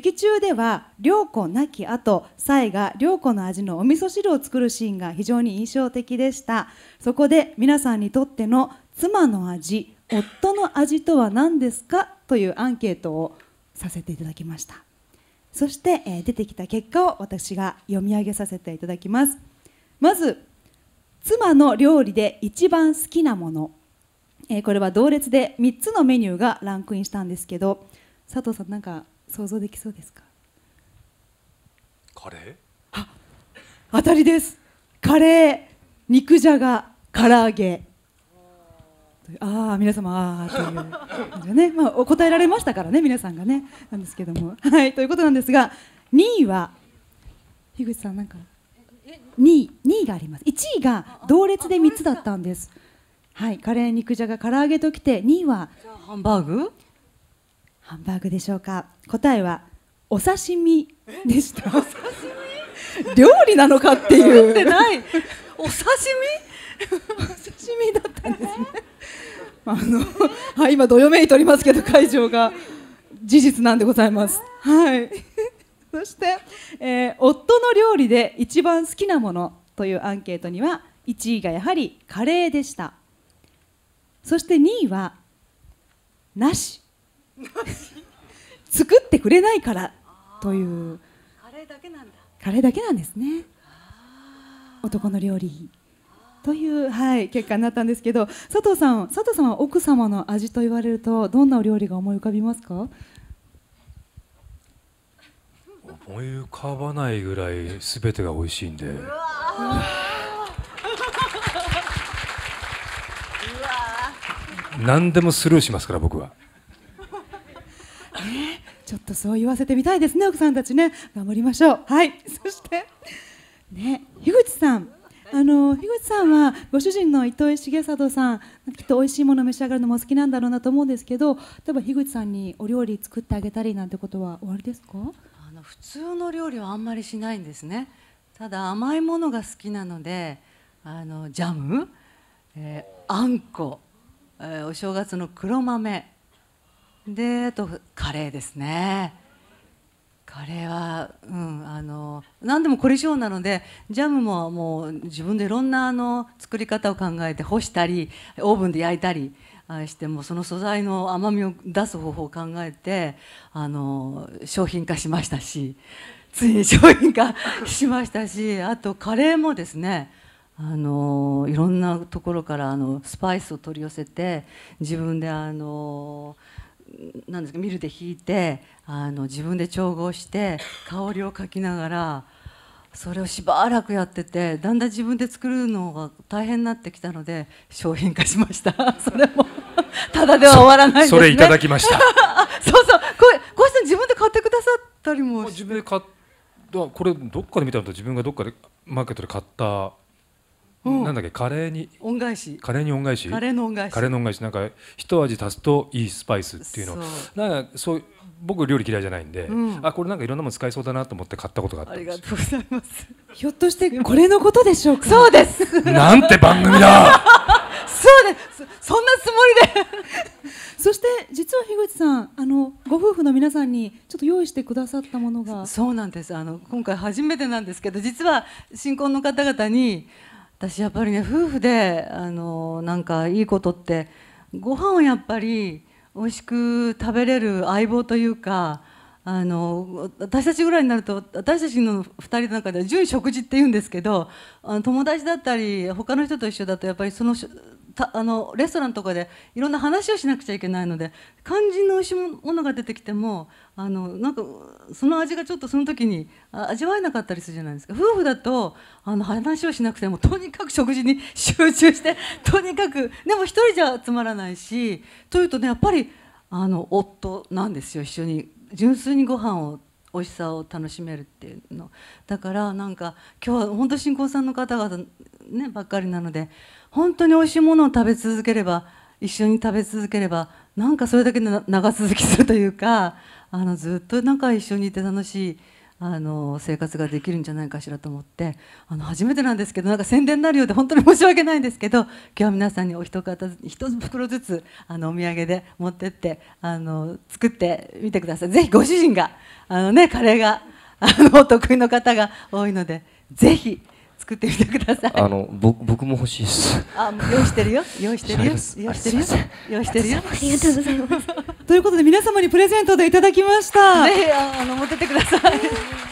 劇中では良子亡き後サイが良子の味のお味噌汁を作るシーンが非常に印象的でしたそこで皆さんにとっての妻の味夫の味とは何ですかというアンケートをさせていただきましたそして、え出てきた結果を私が読み上げさせていただきますまず妻の料理で一番好きなもの、えこれは同列で3つのメニューがランクインしたんですけど佐藤さんなんか想像できそうですかカレーあ当たりですカレー肉じゃが唐揚げああ皆様ああというじね、まあ、お答えられましたからね皆さんがねなんですけどもはいということなんですが2位は樋口さんなんか2位2位があります1位が同列で3つだったんですはいカレー肉じゃが唐揚げときて2位はハンバーグハンバーグでしょうか答えはお刺身でした 料理なのかっていうお刺身お刺身だったんですね あの、はい、今どよめいておりますけど会場が事実なんでございますはい そして、えー、夫の料理で一番好きなものというアンケートには1位がやはりカレーでしたそして2位はなし 作ってくれないからというカレーだけなんだカレーだけなんですね男の料理という、はい、結果になったんですけど佐藤さん佐藤さんは奥様の味と言われるとどんなお料理が思い浮かびますか思い浮かばないぐらいすべてが美味しいんで。うわ何でもスルーしますから僕は。ちょっとそう言わせてみたいですね奥さんたちね頑張りましょうはいそしてね樋口さんあの樋口さんはご主人の糸井重里さんきっと美味しいもの召し上がるのも好きなんだろうなと思うんですけど例えば樋口さんにお料理作ってあげたりなんてことはおありですかあの普通の料理はあんまりしないんですねただ甘いものが好きなのであのジャム、えー、あんこ、えー、お正月の黒豆であとカレーですねカレーは、うん、あの何でも凝り性なのでジャムももう自分でいろんなあの作り方を考えて干したりオーブンで焼いたりしてもその素材の甘みを出す方法を考えてあの商品化しましたしついに商品化 しましたしあとカレーもですねあのいろんなところからあのスパイスを取り寄せて自分であのーなんですかミルで弾いてあの自分で調合して香りをかきながらそれをしばらくやっててだんだん自分で作るのが大変になってきたので商品化しました それもただでは終わらない、ね、それいただきました そうそうこれ小林さん自分で買ってくださったりも自分で買ったこれどっかで見たのと自分がどっかでマーケットで買ったなんだっけカレーに恩返しカレーに恩返しカレーの恩返しカレーの恩返しなんか一味足すといいスパイスっていうのなんかそう僕料理嫌いじゃないんで、うん、あこれなんかいろんなもの使いそうだなと思って買ったことがあったありがとうございますひょっとしてこれのことでしょうかそうですなんて番組だそうですそんなつもりでそして実は樋口さんあのご夫婦の皆さんにちょっと用意してくださったものがそうなんですあの今回初めてなんですけど実は新婚の方々に私やっぱりね夫婦であのなんかいいことってご飯をやっぱり美味しく食べれる相棒というかあの私たちぐらいになると私たちの2人の中では純食事っていうんですけどあの友達だったり他の人と一緒だとやっぱりそのあのレストランとかでいろんな話をしなくちゃいけないので肝心の美味しいものが出てきてもあのなんかその味がちょっとその時に味わえなかったりするじゃないですか夫婦だとあの話をしなくてもとにかく食事に集中して とにかくでも一人じゃつまらないしというとねやっぱりあの夫なんですよ一緒に純粋にご飯を美味しさを楽しめるっていうのだからなんか今日は本当新婚さんの方々、ね、ばっかりなので本当に美味しいものを食べ続ければ一緒に食べ続ければなんかそれだけで長続きするというかあのずっとなんか一緒にいて楽しい。あの生活ができるんじゃないかしらと思ってあの初めてなんですけどなんか宣伝になるようで本当に申し訳ないんですけど今日は皆さんにお一方一袋ずつあのお土産で持ってってあの作ってみてくださいぜひご主人があの、ね、カレーがあのお得意の方が多いのでぜひ作ってみてください。あのぼ、僕も欲しいです。あ用意してるよ用意してるよ用意してるよ用意してるよ。ありがとうございます。ということで皆様にプレゼントでいただきました。ぜひあの持っててください。